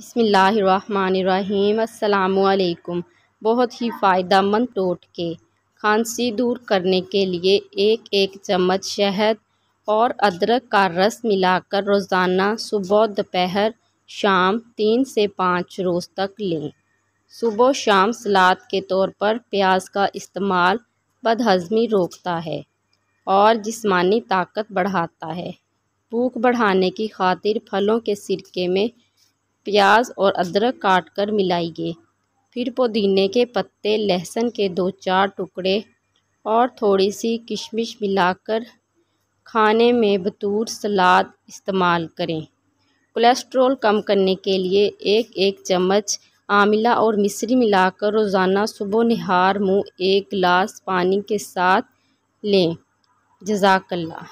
बसमिलीम बहुत ही फ़ायदा मंद टोटके खांसी दूर करने के लिए एक एक चम्मच शहद और अदरक का रस मिलाकर रोज़ाना सुबह दोपहर शाम तीन से पाँच रोज़ तक लें सुबह शाम सलाद के तौर पर प्याज का इस्तेमाल बदहज़मी रोकता है और जिस्मानी ताकत बढ़ाता है भूख बढ़ाने की खातिर फलों के सिरके में प्याज और अदरक काट कर मिलाइए फिर पुदीने के पत्ते लहसुन के दो चार टुकड़े और थोड़ी सी किशमिश मिलाकर खाने में बतूर सलाद इस्तेमाल करें कोलेस्ट्रॉल कम करने के लिए एक एक चम्मच आमिला और मिश्री मिलाकर रोज़ाना सुबह निहार मुँह एक गिलास पानी के साथ लें जजाकल्ला